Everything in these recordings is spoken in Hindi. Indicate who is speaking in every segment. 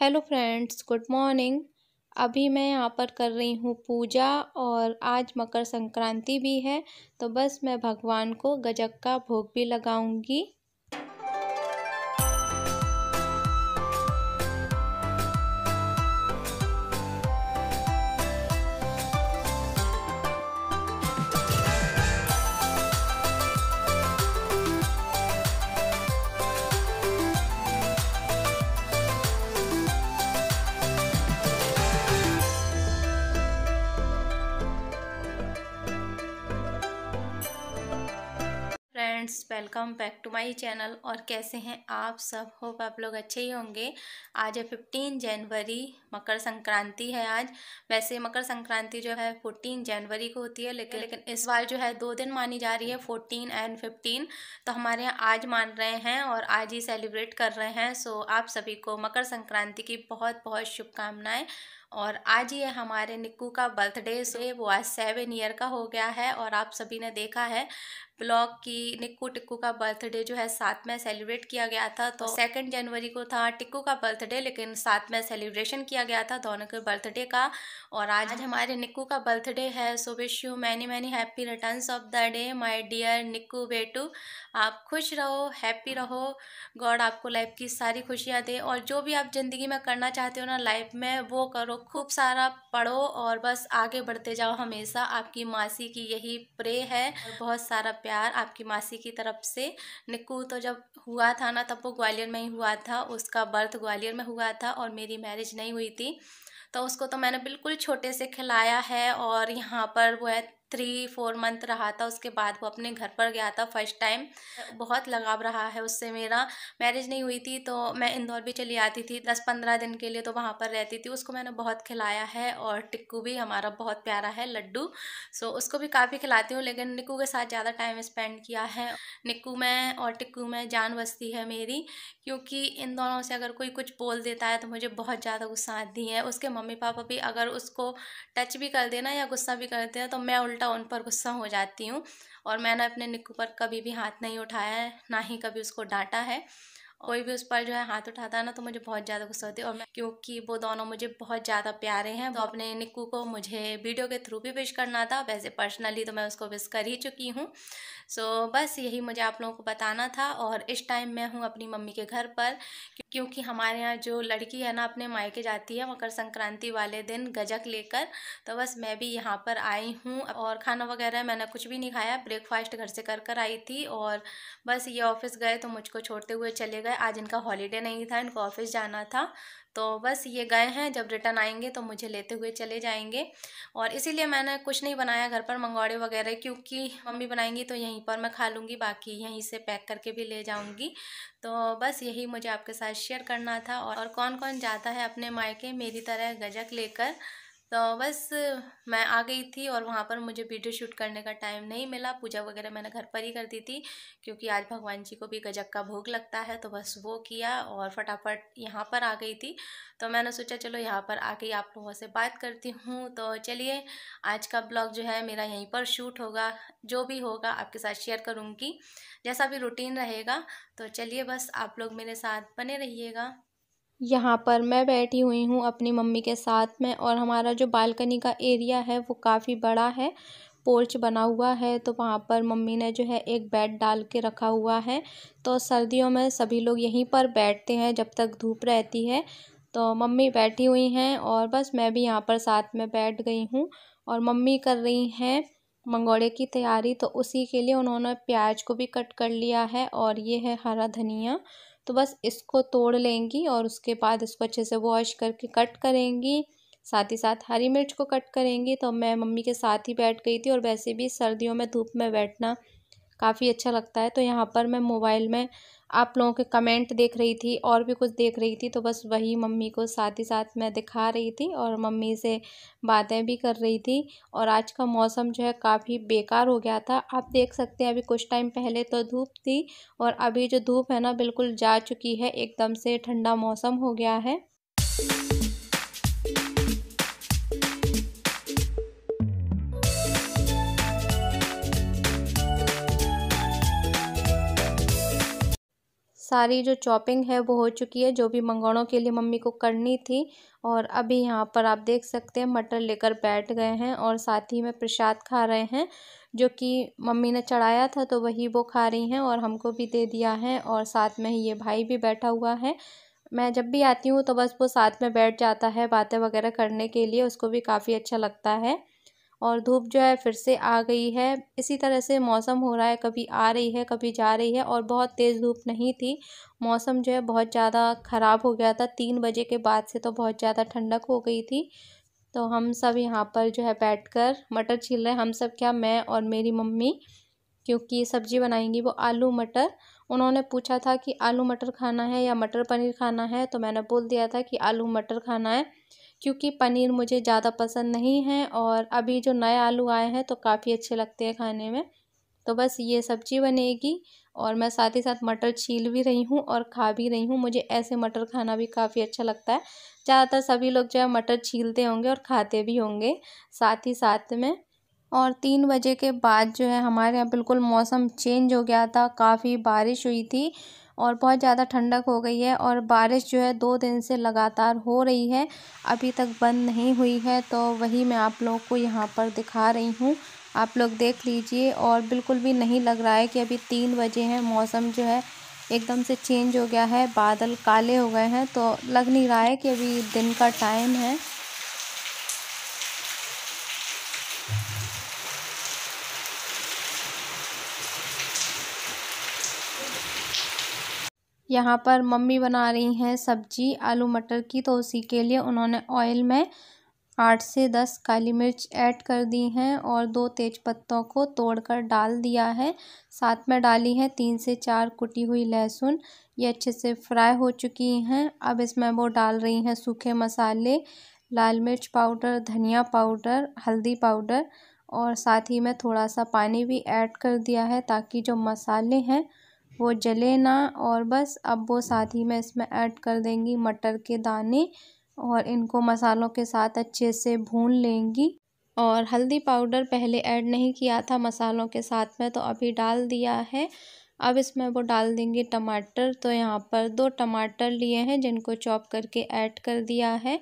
Speaker 1: हेलो फ्रेंड्स गुड मॉर्निंग अभी मैं यहाँ पर कर रही हूँ पूजा और आज मकर संक्रांति भी है तो बस मैं भगवान को गजक का भोग भी लगाऊंगी welcome back to my channel और कैसे हैं आप सब होप आप लोग अच्छे ही होंगे आज है फिफ्टीन जनवरी मकर संक्रांति है आज वैसे मकर संक्रांति जो है फोर्टीन जनवरी को होती है लेकिन लेकिन इस बार जो है दो दिन मानी जा रही है फोर्टीन एंड फिफ्टीन तो हमारे यहाँ आज मान रहे हैं और आज ही सेलिब्रेट कर रहे हैं सो आप सभी को मकर संक्रांति की बहुत बहुत शुभकामनाएँ और आज ये हमारे निक्कू का बर्थडे से वो आज सेवन ईयर का हो गया है और आप सभी ने देखा है ब्लॉग की निक्कू टिक्कू का बर्थडे जो है साथ में सेलिब्रेट किया गया था तो सेकेंड तो- जनवरी को था टिक्कू का बर्थडे लेकिन साथ में सेलिब्रेशन किया गया था दोनों के बर्थडे का और आज हमारे निक्कू का बर्थडे है so wish you many many happy return of the day my dear Nikku बेटू आप खुश रहो हैप्पी रहो गॉड आपको लाइफ की सारी खुशियाँ दे और जो भी आप ज़िंदगी में करना चाहते हो ना लाइफ में वो करो खूब सारा पढ़ो और बस आगे बढ़ते जाओ हमेशा आपकी मासी की यही प्रे है बहुत सारा प्यार आपकी मासी की तरफ से निक्कू तो जब हुआ था ना तब वो ग्वालियर में ही हुआ था उसका बर्थ ग्वालियर में हुआ था और मेरी मैरिज नहीं हुई थी तो उसको तो मैंने बिल्कुल छोटे से खिलाया है और यहाँ पर वो है थ्री फोर मंथ रहा था उसके बाद वो अपने घर पर गया था फर्स्ट टाइम बहुत लगाव रहा है उससे मेरा मैरिज नहीं हुई थी तो मैं इंदौर भी चली आती थी दस पंद्रह दिन के लिए तो वहाँ पर रहती थी उसको मैंने बहुत खिलाया है और टिक्कू भी हमारा बहुत प्यारा है लड्डू सो उसको भी काफ़ी खिलाती हूँ लेकिन निक्कू के साथ ज़्यादा टाइम स्पेंड किया है निक्कू में और टिक्कू में जान बसती है मेरी क्योंकि इन दोनों से अगर कोई कुछ बोल देता है तो मुझे बहुत ज़्यादा गुस्सा आती है उसके मम्मी पापा भी अगर उसको टच भी कर देना या गुस्सा भी कर देना तो मैं उल्टा उन पर गुस्सा हो जाती हूँ और मैंने अपने निक्कू पर कभी भी हाथ नहीं उठाया है ना ही कभी उसको डांटा है कोई भी उस पर जो है हाथ उठाता है ना तो मुझे बहुत ज़्यादा गुस्सा होती है और मैं क्योंकि वो दोनों मुझे बहुत ज़्यादा प्यारे हैं तो अपने निक्कू को मुझे वीडियो के थ्रू भी विश करना था वैसे पर्सनली तो मैं उसको विश कर ही चुकी हूँ सो बस यही मुझे आप लोगों को बताना था और इस टाइम मैं हूँ अपनी मम्मी के घर पर क्योंकि हमारे यहाँ जो लड़की है ना अपने मायके जाती है मकर संक्रांति वाले दिन गजक लेकर तो बस मैं भी यहाँ पर आई हूँ और खाना वगैरह मैंने कुछ भी नहीं खाया ब्रेकफास्ट घर से कर कर आई थी और बस ये ऑफिस गए तो मुझको छोड़ते हुए चले गए आज इनका हॉलीडे नहीं था इनको ऑफिस जाना था तो बस ये गए हैं जब रिटर्न आएंगे तो मुझे लेते हुए चले जाएंगे और इसीलिए मैंने कुछ नहीं बनाया घर पर मंगवाड़े वगैरह क्योंकि मम्मी बनाएंगी तो यहीं पर मैं खा लूँगी बाकी यहीं से पैक करके भी ले जाऊँगी तो बस यही मुझे आपके साथ शेयर करना था और कौन कौन जाता है अपने मायके मेरी तरह गजक लेकर तो बस मैं आ गई थी और वहाँ पर मुझे वीडियो शूट करने का टाइम नहीं मिला पूजा वगैरह मैंने घर पर ही कर दी थी क्योंकि आज भगवान जी को भी गजक का भोग लगता है तो बस वो किया और फटाफट यहाँ पर आ गई थी तो मैंने सोचा चलो यहाँ पर आ गई आप लोगों से बात करती हूँ तो चलिए आज का ब्लॉग जो है मेरा यहीं पर शूट होगा जो भी होगा आपके साथ शेयर करूँगी जैसा भी रूटीन रहेगा तो चलिए बस आप लोग मेरे साथ बने रहिएगा यहाँ पर मैं बैठी हुई हूँ अपनी मम्मी के साथ में और हमारा जो बालकनी का एरिया है वो काफ़ी बड़ा है पोर्च बना हुआ है तो वहाँ पर मम्मी ने जो है एक बेड डाल के रखा हुआ है तो सर्दियों में सभी लोग यहीं पर बैठते हैं जब तक धूप रहती है तो मम्मी बैठी हुई हैं और बस मैं भी यहाँ पर साथ में बैठ गई हूँ और मम्मी कर रही हैं मंगोड़े की तैयारी तो उसी के लिए उन्होंने प्याज को भी कट कर लिया है और ये है हरा धनिया तो बस इसको तोड़ लेंगी और उसके बाद इसको अच्छे से वॉश करके कट करेंगी साथ ही साथ हरी मिर्च को कट करेंगी तो मैं मम्मी के साथ ही बैठ गई थी और वैसे भी सर्दियों में धूप में बैठना काफ़ी अच्छा लगता है तो यहाँ पर मैं मोबाइल में आप लोगों के कमेंट देख रही थी और भी कुछ देख रही थी तो बस वही मम्मी को साथ ही साथ मैं दिखा रही थी और मम्मी से बातें भी कर रही थी और आज का मौसम जो है काफ़ी बेकार हो गया था आप देख सकते हैं अभी कुछ टाइम पहले तो धूप थी और अभी जो धूप है ना बिल्कुल जा चुकी है एकदम से ठंडा मौसम हो गया है सारी जो चॉपिंग है वो हो चुकी है जो भी मंगवाड़ों के लिए मम्मी को करनी थी और अभी यहाँ पर आप देख सकते हैं मटर लेकर बैठ गए हैं और साथ ही में प्रसाद खा रहे हैं जो कि मम्मी ने चढ़ाया था तो वही वो खा रही हैं और हमको भी दे दिया है और साथ में ही ये भाई भी बैठा हुआ है मैं जब भी आती हूँ तो बस वो साथ में बैठ जाता है बातें वगैरह करने के लिए उसको भी काफ़ी अच्छा लगता है और धूप जो है फिर से आ गई है इसी तरह से मौसम हो रहा है कभी आ रही है कभी जा रही है और बहुत तेज़ धूप नहीं थी मौसम जो है बहुत ज़्यादा ख़राब हो गया था तीन बजे के बाद से तो बहुत ज़्यादा ठंडक हो गई थी तो हम सब यहाँ पर जो है बैठकर मटर छील रहे हम सब क्या मैं और मेरी मम्मी क्योंकि सब्जी बनाएंगी वो आलू मटर उन्होंने पूछा था कि आलू मटर खाना है या मटर पनीर खाना है तो मैंने बोल दिया था कि आलू मटर खाना है क्योंकि पनीर मुझे ज़्यादा पसंद नहीं है और अभी जो नए आलू आए हैं तो काफ़ी अच्छे लगते हैं खाने में तो बस ये सब्ज़ी बनेगी और मैं साथ ही साथ मटर छील भी रही हूँ और खा भी रही हूँ मुझे ऐसे मटर खाना भी काफ़ी अच्छा लगता है ज़्यादातर सभी लोग जो है मटर छीलते होंगे और खाते भी होंगे साथ ही साथ में और तीन बजे के बाद जो है हमारे यहाँ बिल्कुल मौसम चेंज हो गया था काफ़ी बारिश हुई थी और बहुत ज़्यादा ठंडक हो गई है और बारिश जो है दो दिन से लगातार हो रही है अभी तक बंद नहीं हुई है तो वही मैं आप लोगों को यहाँ पर दिखा रही हूँ आप लोग देख लीजिए और बिल्कुल भी नहीं लग रहा है कि अभी तीन बजे हैं मौसम जो है एकदम से चेंज हो गया है बादल काले हो गए हैं तो लग नहीं रहा है कि अभी दिन का टाइम है यहाँ पर मम्मी बना रही हैं सब्जी आलू मटर की तो उसी के लिए उन्होंने ऑयल में आठ से दस काली मिर्च ऐड कर दी हैं और दो तेज पत्तों को तोड़कर डाल दिया है साथ में डाली है तीन से चार कुटी हुई लहसुन ये अच्छे से फ्राई हो चुकी हैं अब इसमें वो डाल रही हैं सूखे मसाले लाल मिर्च पाउडर धनिया पाउडर हल्दी पाउडर और साथ ही में थोड़ा सा पानी भी ऐड कर दिया है ताकि जो मसाले हैं वो जले ना और बस अब वो साथ ही में इसमें ऐड कर देंगी मटर के दाने और इनको मसालों के साथ अच्छे से भून लेंगी और हल्दी पाउडर पहले ऐड नहीं किया था मसालों के साथ में तो अभी डाल दिया है अब इसमें वो डाल देंगे टमाटर तो यहाँ पर दो टमाटर लिए हैं जिनको चॉप करके ऐड कर दिया है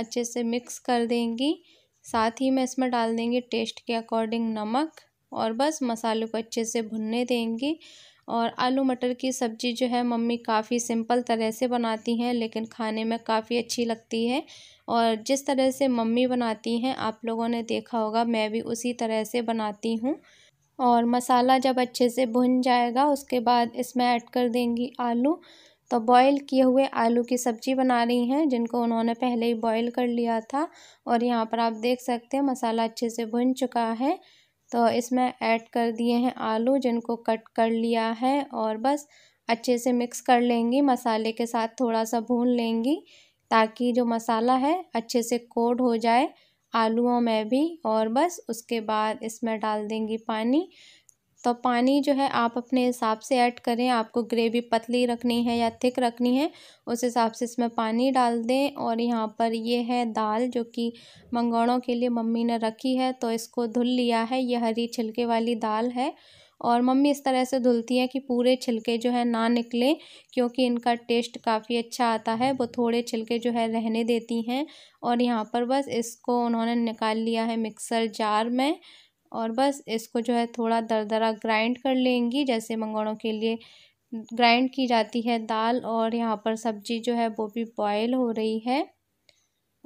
Speaker 1: अच्छे से मिक्स कर देंगी साथ ही में इसमें डाल देंगे टेस्ट के अकॉर्डिंग नमक और बस मसालों को अच्छे से भुनने देंगी और आलू मटर की सब्ज़ी जो है मम्मी काफ़ी सिंपल तरह से बनाती हैं लेकिन खाने में काफ़ी अच्छी लगती है और जिस तरह से मम्मी बनाती हैं आप लोगों ने देखा होगा मैं भी उसी तरह से बनाती हूँ और मसाला जब अच्छे से भुन जाएगा उसके बाद इसमें ऐड कर देंगी आलू तो बॉईल किए हुए आलू की सब्ज़ी बना रही हैं जिनको उन्होंने पहले ही बॉईल कर लिया था और यहाँ पर आप देख सकते हैं मसाला अच्छे से भुन चुका है तो इसमें ऐड कर दिए हैं आलू जिनको कट कर लिया है और बस अच्छे से मिक्स कर लेंगी मसाले के साथ थोड़ा सा भून लेंगी ताकि जो मसाला है अच्छे से कोड हो जाए आलूओं में भी और बस उसके बाद इसमें डाल देंगी पानी तो पानी जो है आप अपने हिसाब से ऐड करें आपको ग्रेवी पतली रखनी है या थिक रखनी है उस हिसाब से इसमें पानी डाल दें और यहाँ पर ये है दाल जो कि मंगौड़ों के लिए मम्मी ने रखी है तो इसको धुल लिया है ये हरी छिलके वाली दाल है और मम्मी इस तरह से धुलती हैं कि पूरे छिलके जो है ना निकलें क्योंकि इनका टेस्ट काफ़ी अच्छा आता है वो थोड़े छिलके जो है रहने देती हैं और यहाँ पर बस इसको उन्होंने निकाल लिया है मिक्सर जार में और बस इसको जो है थोड़ा दरदरा ग्राइंड कर लेंगी जैसे मंगवाड़ों के लिए ग्राइंड की जाती है दाल और यहाँ पर सब्जी जो है वो भी बॉयल हो रही है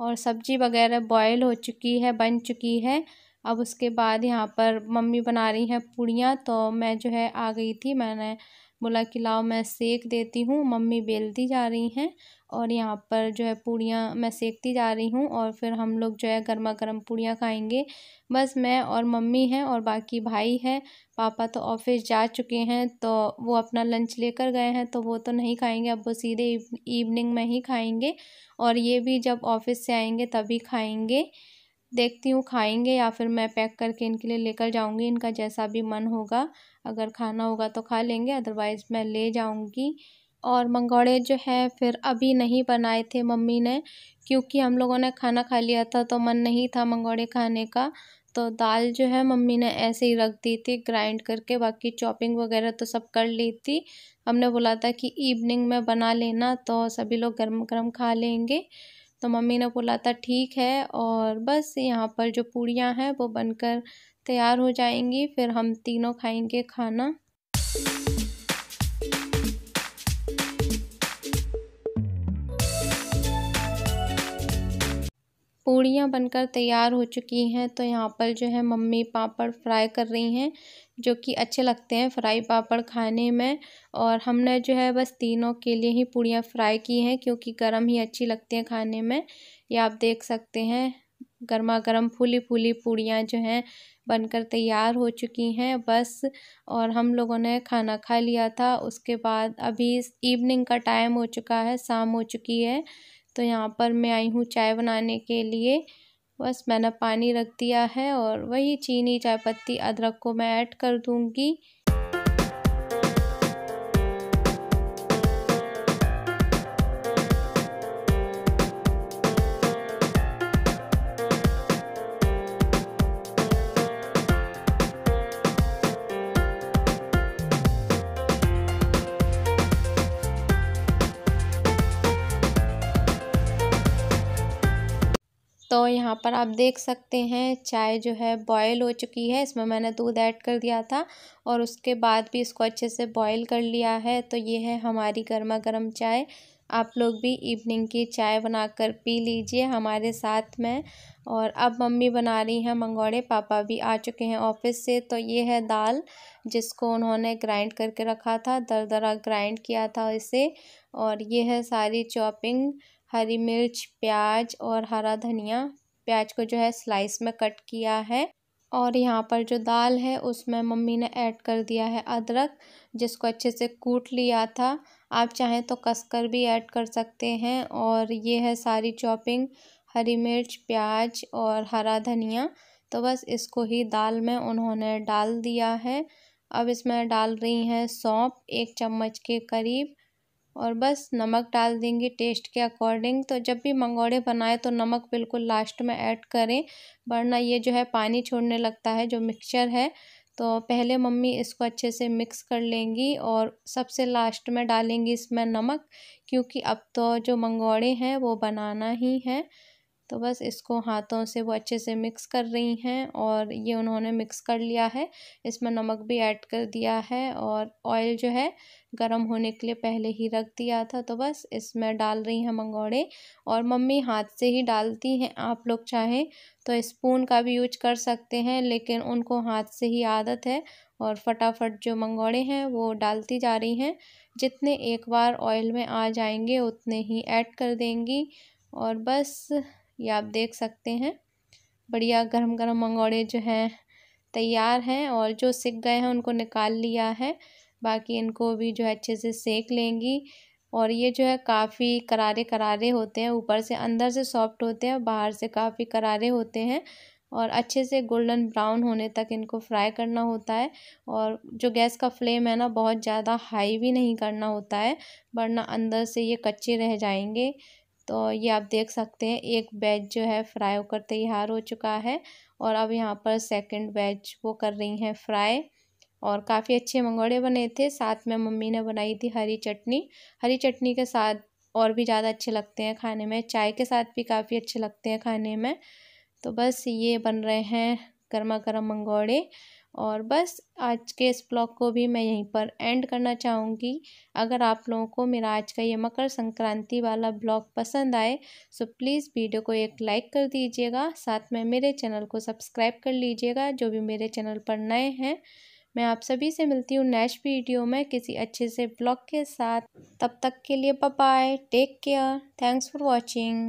Speaker 1: और सब्जी वगैरह बॉयल हो चुकी है बन चुकी है अब उसके बाद यहाँ पर मम्मी बना रही हैं पूड़ियाँ तो मैं जो है आ गई थी मैंने बोला कि लाओ मैं सेक देती हूँ मम्मी बेलती जा रही हैं और यहाँ पर जो है पूड़ियाँ मैं सेकती जा रही हूँ और फिर हम लोग जो है गर्मा गर्म पूड़ियाँ खाएंगे बस मैं और मम्मी हैं और बाकी भाई है पापा तो ऑफिस जा चुके हैं तो वो अपना लंच लेकर गए हैं तो वो तो नहीं खाएंगे अब वो सीधे इवनिंग में ही खाएंगे और ये भी जब ऑफिस से आएंगे तभी खाएंगे देखती हूँ खाएंगे या फिर मैं पैक करके इनके लिए लेकर जाऊँगी इनका जैसा भी मन होगा अगर खाना होगा तो खा लेंगे अदरवाइज़ मैं ले जाऊँगी और मंगोड़े जो है फिर अभी नहीं बनाए थे मम्मी ने क्योंकि हम लोगों ने खाना खा लिया था तो मन नहीं था मंगोड़े खाने का तो दाल जो है मम्मी ने ऐसे ही रख दी थी ग्राइंड करके बाकी चॉपिंग वगैरह तो सब कर ली थी हमने बोला था कि इवनिंग में बना लेना तो सभी लोग गर्म गर्म खा लेंगे तो मम्मी ने बोला था ठीक है और बस यहाँ पर जो पूड़ियाँ हैं वो बनकर तैयार हो जाएंगी फिर हम तीनों खाएंगे खाना पूड़ियाँ बनकर तैयार हो चुकी हैं तो यहाँ पर जो है मम्मी पापड़ फ्राई कर रही हैं जो कि अच्छे लगते हैं फ्राई पापड़ खाने में और हमने जो है बस तीनों के लिए ही पूड़ियाँ फ्राई की हैं क्योंकि गर्म ही अच्छी लगती हैं खाने में ये आप देख सकते हैं गर्मा गर्म फूली फूली पूड़ियाँ जो हैं बनकर तैयार हो चुकी हैं बस और हम लोगों ने खाना खा लिया था उसके बाद अभी इवनिंग का टाइम हो चुका है शाम हो चुकी है तो यहाँ पर मैं आई हूँ चाय बनाने के लिए बस मैंने पानी रख दिया है और वही चीनी चाय पत्ती अदरक को मैं ऐड कर दूँगी तो यहाँ पर आप देख सकते हैं चाय जो है बॉयल हो चुकी है इसमें मैंने दूध ऐड कर दिया था और उसके बाद भी इसको अच्छे से बॉयल कर लिया है तो ये है हमारी गर्मा गर्म चाय आप लोग भी इवनिंग की चाय बनाकर पी लीजिए हमारे साथ में और अब मम्मी बना रही हैं मंगोड़े पापा भी आ चुके हैं ऑफिस से तो ये है दाल जिसको उन्होंने ग्राइंड करके रखा था दरा ग्राइंड किया था इसे और ये है सारी चॉपिंग हरी मिर्च प्याज और हरा धनिया प्याज को जो है स्लाइस में कट किया है और यहाँ पर जो दाल है उसमें मम्मी ने ऐड कर दिया है अदरक जिसको अच्छे से कूट लिया था आप चाहें तो कसकर भी ऐड कर सकते हैं और ये है सारी चॉपिंग हरी मिर्च प्याज और हरा धनिया तो बस इसको ही दाल में उन्होंने डाल दिया है अब इसमें डाल रही हैं सौंप एक चम्मच के करीब और बस नमक डाल देंगे टेस्ट के अकॉर्डिंग तो जब भी मंगोड़े बनाए तो नमक बिल्कुल लास्ट में ऐड करें वरना ये जो है पानी छोड़ने लगता है जो मिक्सचर है तो पहले मम्मी इसको अच्छे से मिक्स कर लेंगी और सबसे लास्ट में डालेंगी इसमें नमक क्योंकि अब तो जो मंगोड़े हैं वो बनाना ही है तो बस इसको हाथों से वो अच्छे से मिक्स कर रही हैं और ये उन्होंने मिक्स कर लिया है इसमें नमक भी ऐड कर दिया है और ऑयल जो है गर्म होने के लिए पहले ही रख दिया था तो बस इसमें डाल रही हैं मंगोड़े और मम्मी हाथ से ही डालती हैं आप लोग चाहें तो स्पून का भी यूज कर सकते हैं लेकिन उनको हाथ से ही आदत है और फटाफट जो मंगोड़े हैं वो डालती जा रही हैं जितने एक बार ऑयल में आ जाएंगे उतने ही ऐड कर देंगी और बस ये आप देख सकते हैं बढ़िया गरम गरम मंगौड़े जो हैं तैयार हैं और जो सिक गए हैं उनको निकाल लिया है बाकी इनको भी जो है अच्छे से सेक लेंगी और ये जो है काफ़ी करारे करारे होते हैं ऊपर से अंदर से सॉफ्ट होते हैं बाहर से काफ़ी करारे होते हैं और अच्छे से गोल्डन ब्राउन होने तक इनको फ्राई करना होता है और जो गैस का फ्लेम है ना बहुत ज़्यादा हाई भी नहीं करना होता है वरना अंदर से ये कच्चे रह जाएंगे तो ये आप देख सकते हैं एक बैच जो है फ्राई होकर तैयार हो चुका है और अब यहाँ पर सेकंड बैच वो कर रही हैं फ्राई और काफ़ी अच्छे मंगोड़े बने थे साथ में मम्मी ने बनाई थी हरी चटनी हरी चटनी के साथ और भी ज़्यादा अच्छे लगते हैं खाने में चाय के साथ भी काफ़ी अच्छे लगते हैं खाने में तो बस ये बन रहे हैं गर्मा गर्म मंगौड़े और बस आज के इस ब्लॉग को भी मैं यहीं पर एंड करना चाहूँगी अगर आप लोगों को मेरा आज का ये मकर संक्रांति वाला ब्लॉग पसंद आए तो प्लीज़ वीडियो को एक लाइक कर दीजिएगा साथ में मेरे चैनल को सब्सक्राइब कर लीजिएगा जो भी मेरे चैनल पर नए हैं मैं आप सभी से मिलती हूँ नेक्स्ट वीडियो में किसी अच्छे से ब्लॉग के साथ तब तक के लिए bye take care thanks for watching